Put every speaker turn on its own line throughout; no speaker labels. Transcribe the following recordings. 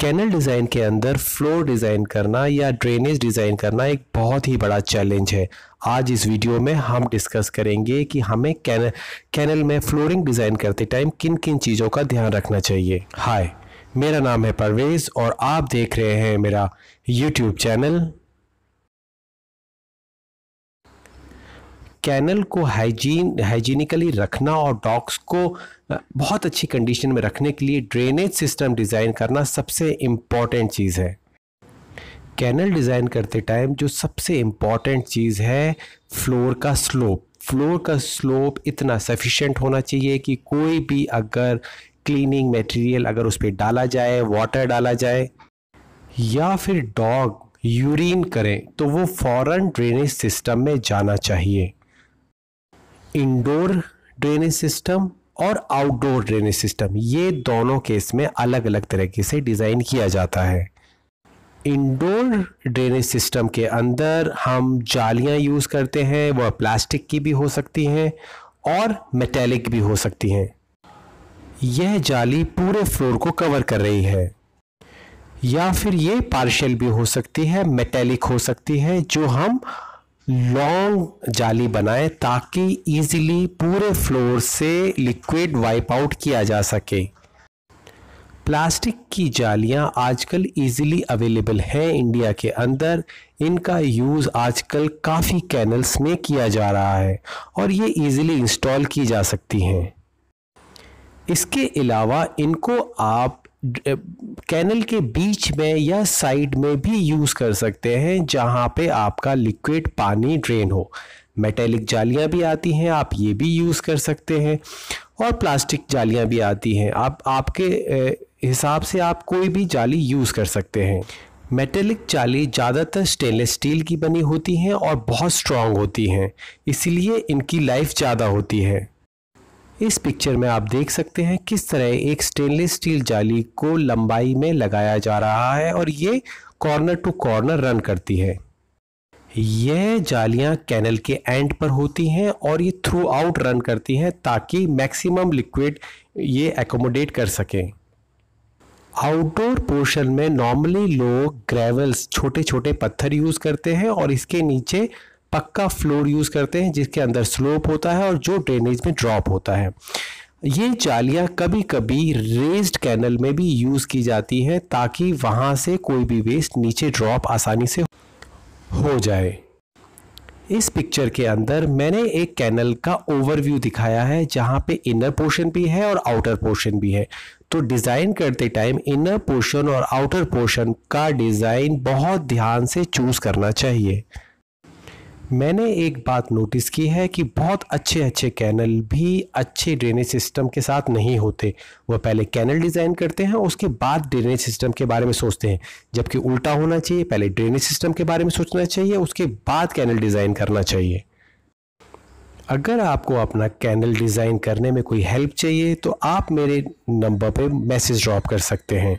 canal design के अंदर floor design करना या ड्रेनेज डिज़ाइन करना एक बहुत ही बड़ा चैलेंज है आज इस वीडियो में हम डिस्कस करेंगे कि हमें कैनल कैनल में फ्लोरिंग डिज़ाइन करते टाइम किन किन चीज़ों का ध्यान रखना चाहिए हाय मेरा नाम है परवेज़ और आप देख रहे हैं मेरा यूट्यूब चैनल कैनल को हाइजीन हाइजीनिकली रखना और डॉग्स को बहुत अच्छी कंडीशन में रखने के लिए ड्रेनेज सिस्टम डिज़ाइन करना सबसे इम्पॉर्टेंट चीज़ है कैनल डिज़ाइन करते टाइम जो सबसे इम्पॉर्टेंट चीज़ है फ्लोर का स्लोप फ्लोर का स्लोप इतना सफिशेंट होना चाहिए कि कोई भी अगर क्लीनिंग मटेरियल अगर उस पर डाला जाए वाटर डाला जाए या फिर डॉग यूरिन करें तो वो फौरन ड्रेनेज सिस्टम में जाना चाहिए इंडोर ड्रेनेज सिस्टम और आउटडोर ड्रेनेज सिस्टम ये दोनों केस में अलग अलग तरीके से डिज़ाइन किया जाता है इंडोर ड्रेनेज सिस्टम के अंदर हम जालियां यूज़ करते हैं वह प्लास्टिक की भी हो सकती हैं और मेटेलिक भी हो सकती हैं यह जाली पूरे फ्लोर को कवर कर रही है या फिर ये पार्शियल भी हो सकती है मेटेलिक हो सकती है जो हम लॉन्ग जाली बनाए ताकि इजीली पूरे फ्लोर से लिक्विड वाइप आउट किया जा सके प्लास्टिक की जालियां आजकल इजीली अवेलेबल हैं इंडिया के अंदर इनका यूज़ आजकल काफ़ी कैनल्स में किया जा रहा है और ये इजीली इंस्टॉल की जा सकती हैं इसके अलावा इनको आप कैनल के बीच में या साइड में भी यूज़ कर सकते हैं जहाँ पे आपका लिक्विड पानी ड्रेन हो मेटेलिक जालियाँ भी आती हैं आप ये भी यूज़ कर सकते हैं और प्लास्टिक जालियाँ भी आती हैं आप आपके हिसाब से आप कोई भी जाली यूज़ कर सकते हैं मेटेलिक जाली ज़्यादातर स्टेनलेस स्टील की बनी होती हैं और बहुत स्ट्रॉन्ग होती हैं इसीलिए इनकी लाइफ ज़्यादा होती है इस पिक्चर में आप देख सकते हैं किस तरह एक स्टेनलेस स्टील जाली को लंबाई में लगाया जा रहा है और ये कॉर्नर टू कॉर्नर रन करती है यह जालियां कैनल के एंड पर होती हैं और ये थ्रू आउट रन करती हैं ताकि मैक्सिमम लिक्विड ये एकोमोडेट कर सकें आउटडोर पोर्शन में नॉर्मली लोग ग्रेवल्स छोटे छोटे पत्थर यूज़ करते हैं और इसके नीचे पक्का फ्लोर यूज़ करते हैं जिसके अंदर स्लोप होता है और जो ड्रेनेज में ड्रॉप होता है ये जालियाँ कभी कभी रेज्ड कैनल में भी यूज़ की जाती हैं ताकि वहाँ से कोई भी वेस्ट नीचे ड्रॉप आसानी से हो जाए इस पिक्चर के अंदर मैंने एक कैनल का ओवरव्यू दिखाया है जहाँ पे इनर पोर्शन भी है और आउटर पोर्शन भी है तो डिज़ाइन करते टाइम इनर पोर्शन और आउटर पोर्शन का डिज़ाइन बहुत ध्यान से चूज़ करना चाहिए मैंने एक बात नोटिस की है कि बहुत अच्छे अच्छे कैनल भी अच्छे ड्रेनेज सिस्टम के साथ नहीं होते वह पहले कैनल डिज़ाइन करते हैं और उसके बाद ड्रेनेज सिस्टम के बारे में सोचते हैं जबकि उल्टा होना चाहिए पहले ड्रेनेज सिस्टम के बारे में सोचना चाहिए उसके बाद कैनल डिज़ाइन करना चाहिए अगर आपको अपना कैनल डिज़ाइन करने में कोई हेल्प चाहिए तो आप मेरे नंबर पर मैसेज ड्रॉप कर सकते हैं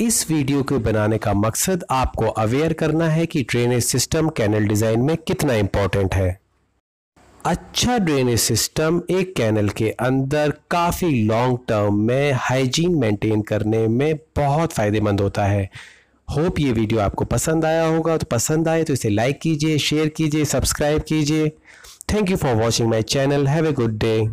इस वीडियो को बनाने का मकसद आपको अवेयर करना है कि ड्रेनेज सिस्टम कैनल डिज़ाइन में कितना इंपॉर्टेंट है अच्छा ड्रेनेज सिस्टम एक कैनल के अंदर काफ़ी लॉन्ग टर्म में हाइजीन मेंटेन करने में बहुत फ़ायदेमंद होता है होप ये वीडियो आपको पसंद आया होगा तो पसंद आए तो इसे लाइक कीजिए शेयर कीजिए सब्सक्राइब कीजिए thank you for watching my channel have a good day